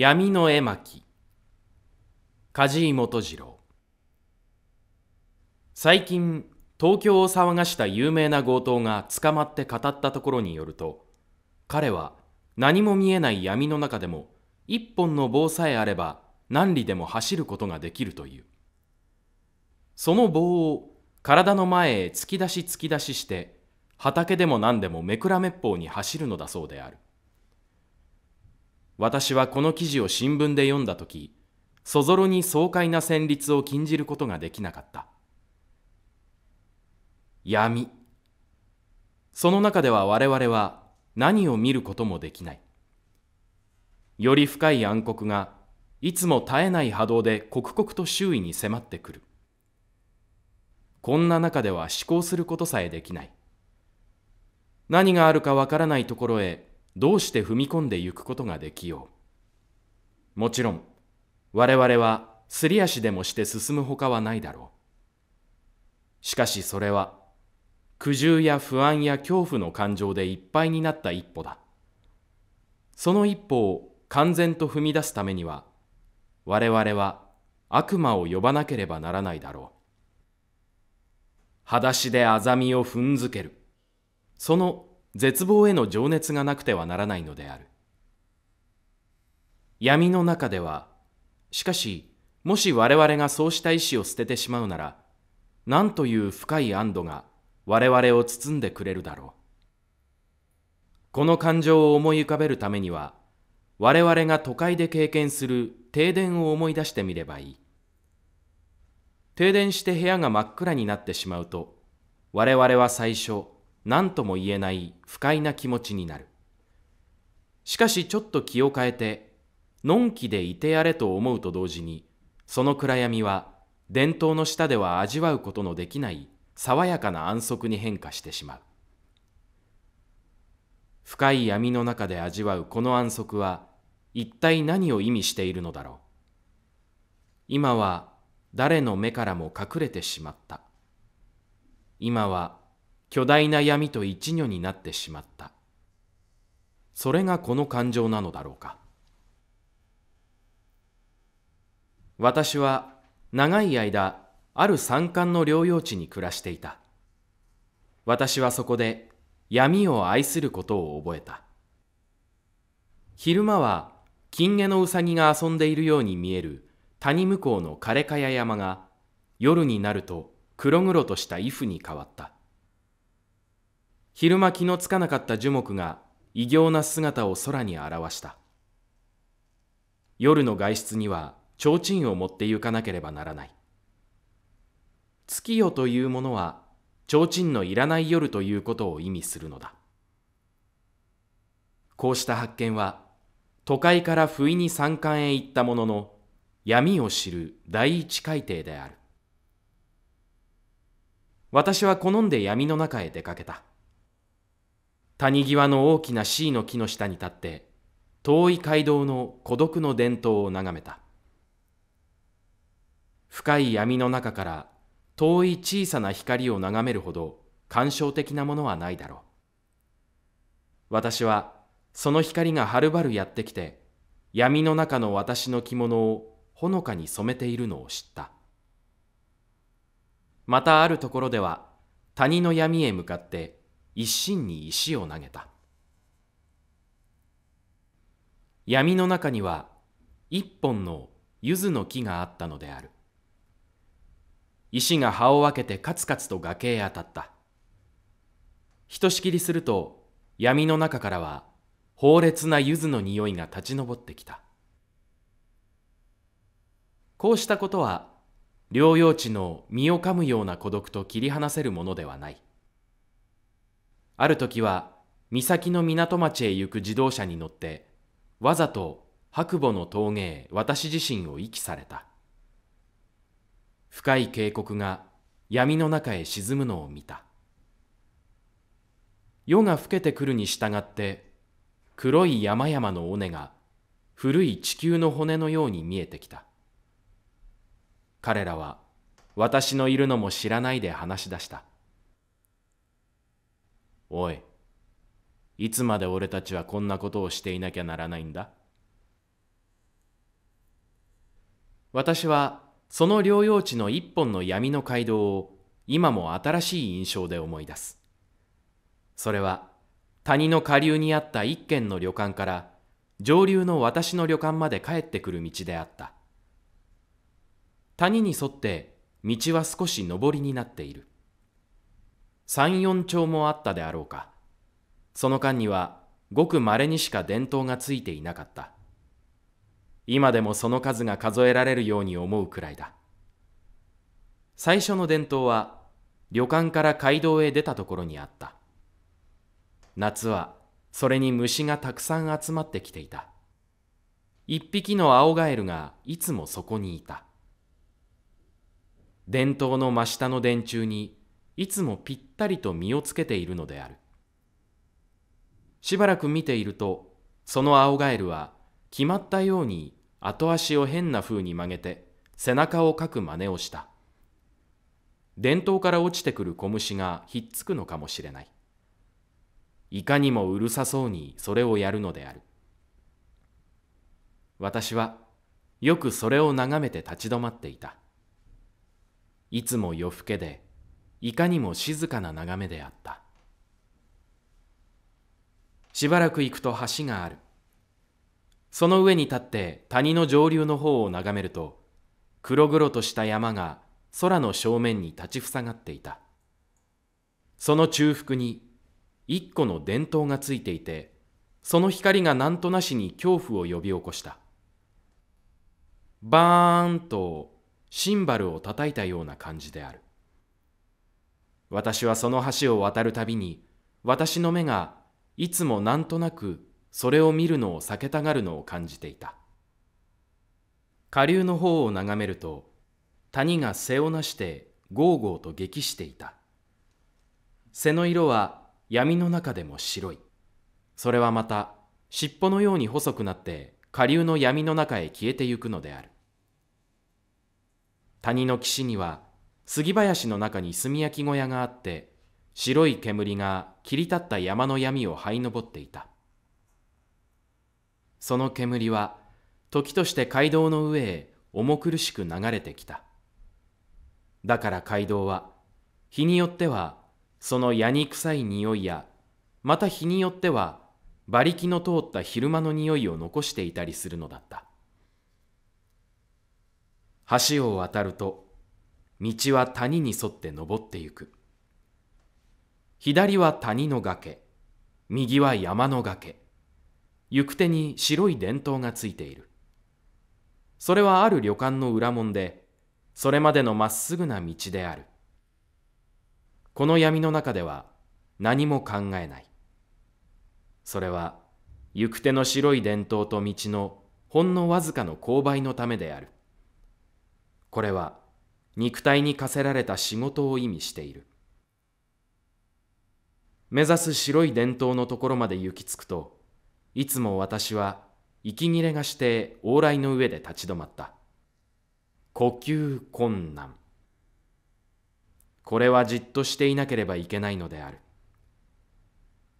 闇の絵巻梶井元次郎最近東京を騒がした有名な強盗が捕まって語ったところによると彼は何も見えない闇の中でも一本の棒さえあれば何里でも走ることができるというその棒を体の前へ突き出し突き出しして畑でも何でもめくらめっぽうに走るのだそうである私はこの記事を新聞で読んだ時そぞろに爽快な旋律を禁じることができなかった闇その中では我々は何を見ることもできないより深い暗黒がいつも絶えない波動で刻々と周囲に迫ってくるこんな中では思考することさえできない何があるかわからないところへどうして踏み込んでゆくことができよう。もちろん、我々はすり足でもして進むほかはないだろう。しかしそれは、苦渋や不安や恐怖の感情でいっぱいになった一歩だ。その一歩を完全と踏み出すためには、我々は悪魔を呼ばなければならないだろう。裸足であざみを踏んづける。その絶望への情熱がなくてはならないのである闇の中ではしかしもし我々がそうした意志を捨ててしまうなら何という深い安堵が我々を包んでくれるだろうこの感情を思い浮かべるためには我々が都会で経験する停電を思い出してみればいい停電して部屋が真っ暗になってしまうと我々は最初何とも言えない不快な気持ちになる。しかしちょっと気を変えて、のんきでいてやれと思うと同時に、その暗闇は伝統の下では味わうことのできない爽やかな安息に変化してしまう。深い闇の中で味わうこの安息は一体何を意味しているのだろう。今は誰の目からも隠れてしまった。今は巨大な闇と一如になってしまったそれがこの感情なのだろうか私は長い間ある山間の療養地に暮らしていた私はそこで闇を愛することを覚えた昼間は金毛のうさぎが遊んでいるように見える谷向こうの枯れ茅山が夜になると黒々とした衣服に変わった昼間気のつかなかった樹木が異形な姿を空に表した夜の外出には提灯を持って行かなければならない月夜というものは提灯のいらない夜ということを意味するのだこうした発見は都会から不意に山間へ行ったものの闇を知る第一海底である私は好んで闇の中へ出かけた谷際の大きな C の木の下に立って遠い街道の孤独の伝統を眺めた深い闇の中から遠い小さな光を眺めるほど感傷的なものはないだろう私はその光がはるばるやってきて闇の中の私の着物をほのかに染めているのを知ったまたあるところでは谷の闇へ向かって一心に石を投げた。闇の中には一本の柚子の木があったのである。石が葉を分けてカツカツと崖へ当たった。ひとしきりすると闇の中からは猛烈な柚子の匂いが立ち上ってきた。こうしたことは療養地の身を噛むような孤独と切り離せるものではない。ある時は、岬の港町へ行く自動車に乗って、わざと白母の峠へ私自身を遺棄された。深い渓谷が闇の中へ沈むのを見た。夜が更けてくるに従って、黒い山々の尾根が古い地球の骨のように見えてきた。彼らは私のいるのも知らないで話し出した。おい、いつまで俺たちはこんなことをしていなきゃならないんだ私はその療養地の一本の闇の街道を今も新しい印象で思い出す。それは谷の下流にあった一軒の旅館から上流の私の旅館まで帰ってくる道であった。谷に沿って道は少し上りになっている。三四兆もあったであろうか。その間には、ごく稀にしか伝統がついていなかった。今でもその数が数えられるように思うくらいだ。最初の伝統は、旅館から街道へ出たところにあった。夏は、それに虫がたくさん集まってきていた。一匹の青ガエルがいつもそこにいた。伝統の真下の電柱にいつもぴったりと身をつけているのである。しばらく見ていると、その青ガエルは決まったように後足を変な風に曲げて背中をかく真似をした。伝統から落ちてくる小虫がひっつくのかもしれない。いかにもうるさそうにそれをやるのである。私はよくそれを眺めて立ち止まっていた。いつも夜更けでいかにも静かな眺めであったしばらく行くと橋があるその上に立って谷の上流の方を眺めると黒々とした山が空の正面に立ちふさがっていたその中腹に一個の電灯がついていてその光が何となしに恐怖を呼び起こしたバーンとシンバルを叩いたような感じである私はその橋を渡るたびに、私の目がいつもなんとなくそれを見るのを避けたがるのを感じていた。下流の方を眺めると、谷が背をなしてゴーゴーと激していた。背の色は闇の中でも白い。それはまた尻尾のように細くなって下流の闇の中へ消えてゆくのである。谷の岸には杉林の中に炭焼き小屋があって白い煙が切り立った山の闇を這い上っていたその煙は時として街道の上へ重苦しく流れてきただから街道は日によってはそのやに臭い匂いやまた日によっては馬力の通った昼間の匂いを残していたりするのだった橋を渡ると道は谷に沿って登ってゆく。左は谷の崖、右は山の崖。行く手に白い電統がついている。それはある旅館の裏門で、それまでのまっすぐな道である。この闇の中では何も考えない。それは行く手の白い伝統と道のほんのわずかの勾配のためである。これは肉体に課せられた仕事を意味している目指す白い伝統のところまで行き着くといつも私は息切れがして往来の上で立ち止まった呼吸困難これはじっとしていなければいけないのである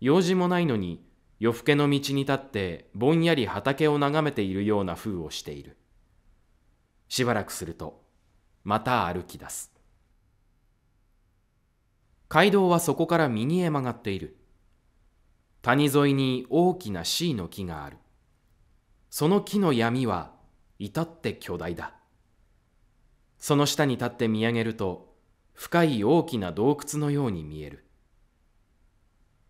用事もないのに夜更けの道に立ってぼんやり畑を眺めているような風をしているしばらくするとまた歩き出す街道はそこから右へ曲がっている谷沿いに大きな C の木があるその木の闇は至って巨大だその下に立って見上げると深い大きな洞窟のように見える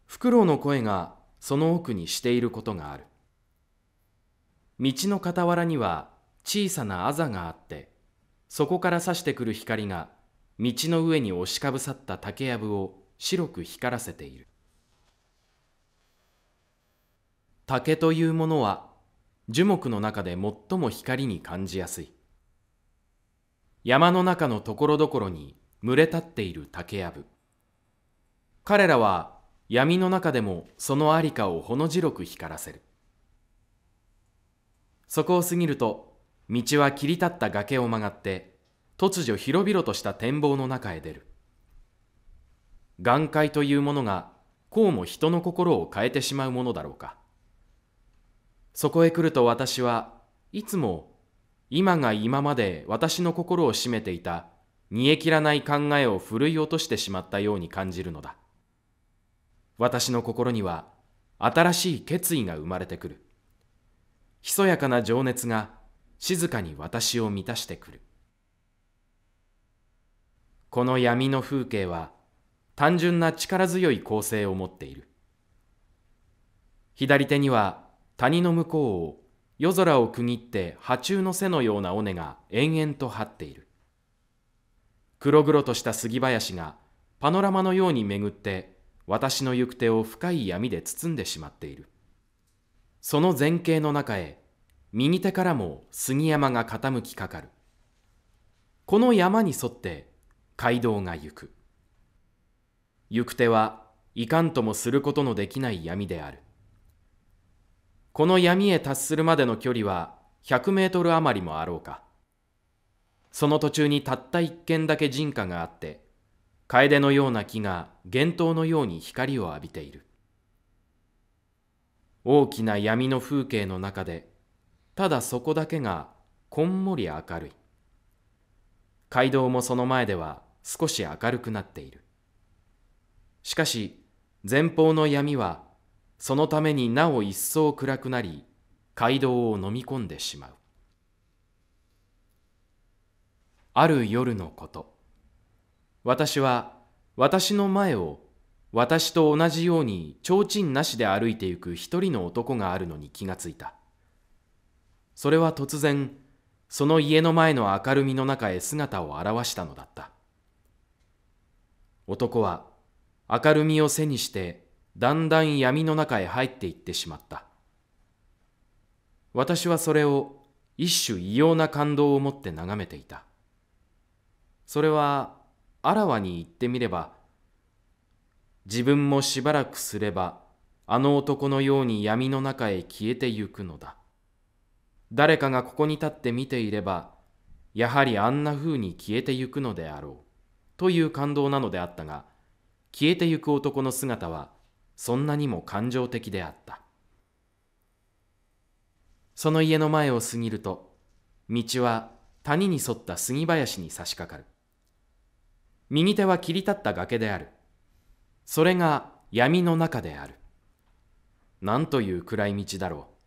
フクロウの声がその奥にしていることがある道の傍らには小さなあざがあってそこから差してくる光が道の上に押しかぶさった竹やぶを白く光らせている竹というものは樹木の中で最も光に感じやすい山の中のところどころに群れ立っている竹やぶ彼らは闇の中でもそのありかをほの白く光らせるそこを過ぎると道は切り立った崖を曲がって突如広々とした展望の中へ出る眼界というものがこうも人の心を変えてしまうものだろうかそこへ来ると私はいつも今が今まで私の心を占めていた煮え切らない考えをふるい落としてしまったように感じるのだ私の心には新しい決意が生まれてくるひそやかな情熱が静かに私を満たしてくる。この闇の風景は単純な力強い構成を持っている。左手には谷の向こうを夜空を区切って波中の背のような尾根が延々と張っている。黒々とした杉林がパノラマのように巡って私の行く手を深い闇で包んでしまっている。その前景の中へ右手からも杉山が傾きかかる。この山に沿って街道が行く。行く手はいかんともすることのできない闇である。この闇へ達するまでの距離は100メートル余りもあろうか。その途中にたった一軒だけ人家があって、楓のような木が幻灯のように光を浴びている。大きな闇の風景の中でただそこだけがこんもり明るい街道もその前では少し明るくなっているしかし前方の闇はそのためになお一層暗くなり街道を飲み込んでしまうある夜のこと私は私の前を私と同じように提灯なしで歩いてゆく一人の男があるのに気がついたそれは突然、その家の前の明るみの中へ姿を現したのだった。男は明るみを背にしてだんだん闇の中へ入っていってしまった。私はそれを一種異様な感動を持って眺めていた。それはあらわに言ってみれば、自分もしばらくすればあの男のように闇の中へ消えてゆくのだ。誰かがここに立って見ていれば、やはりあんな風に消えてゆくのであろう、という感動なのであったが、消えてゆく男の姿は、そんなにも感情的であった。その家の前を過ぎると、道は谷に沿った杉林に差し掛かる。右手は切り立った崖である。それが闇の中である。なんという暗い道だろう。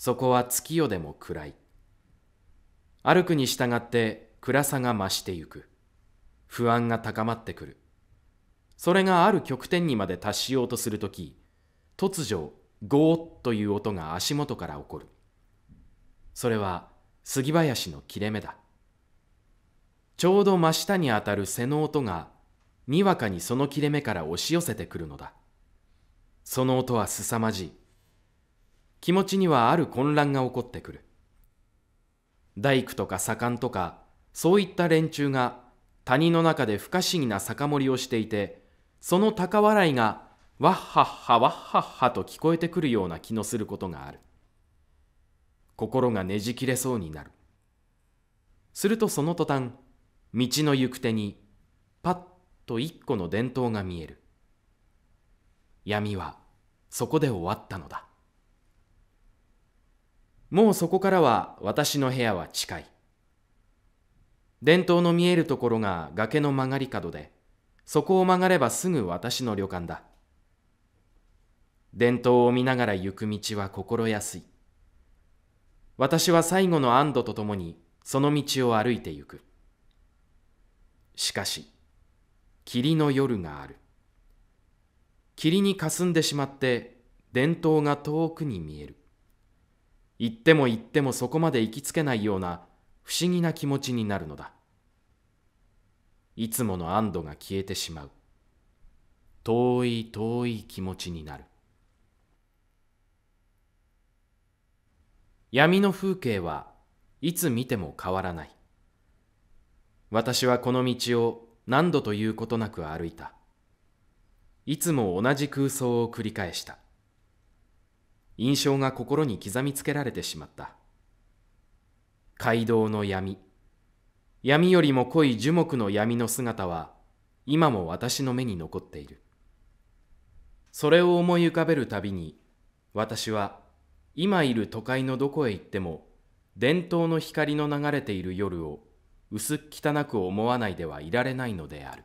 そこは月夜でも暗い。歩くに従って暗さが増してゆく。不安が高まってくる。それがある極点にまで達しようとするとき、突如、ゴーッという音が足元から起こる。それは杉林の切れ目だ。ちょうど真下にあたる背の音が、にわかにその切れ目から押し寄せてくるのだ。その音は凄まじい。気持ちにはある混乱が起こってくる大工とか左官とかそういった連中が谷の中で不可思議な酒盛りをしていてその高笑いがワッハッハワッハッハと聞こえてくるような気のすることがある心がねじ切れそうになるするとその途端道の行く手にパッと一個の電統が見える闇はそこで終わったのだもうそこからは私の部屋は近い。伝統の見えるところが崖の曲がり角で、そこを曲がればすぐ私の旅館だ。伝統を見ながら行く道は心安い。私は最後の安堵とともにその道を歩いて行く。しかし、霧の夜がある。霧に霞んでしまって伝統が遠くに見える。行っても行ってもそこまで行きつけないような不思議な気持ちになるのだいつもの安堵が消えてしまう遠い遠い気持ちになる闇の風景はいつ見ても変わらない私はこの道を何度ということなく歩いたいつも同じ空想を繰り返した印象が心に刻みつけられてしまった街道の闇闇よりも濃い樹木の闇の姿は今も私の目に残っているそれを思い浮かべるたびに私は今いる都会のどこへ行っても伝統の光の流れている夜を薄っ汚く思わないではいられないのである